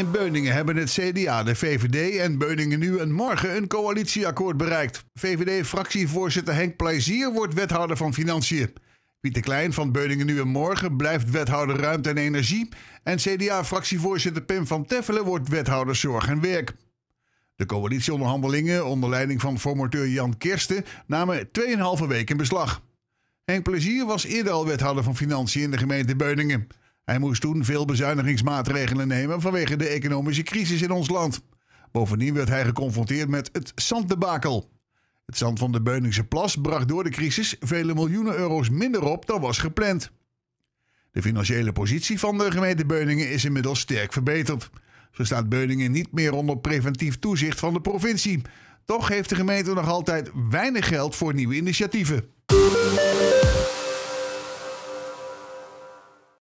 In Beuningen hebben het CDA, de VVD en Beuningen nu en morgen een coalitieakkoord bereikt. VVD-fractievoorzitter Henk Plezier wordt wethouder van Financiën. Pieter Klein van Beuningen nu en morgen blijft wethouder Ruimte en Energie. En CDA-fractievoorzitter Pim van Teffelen wordt wethouder Zorg en Werk. De coalitieonderhandelingen onder leiding van formateur Jan Kersten namen 2,5 weken in beslag. Henk Plezier was eerder al wethouder van Financiën in de gemeente Beuningen. Hij moest toen veel bezuinigingsmaatregelen nemen vanwege de economische crisis in ons land. Bovendien werd hij geconfronteerd met het zanddebakel. Het zand van de Beuningse Plas bracht door de crisis vele miljoenen euro's minder op dan was gepland. De financiële positie van de gemeente Beuningen is inmiddels sterk verbeterd. Zo staat Beuningen niet meer onder preventief toezicht van de provincie. Toch heeft de gemeente nog altijd weinig geld voor nieuwe initiatieven.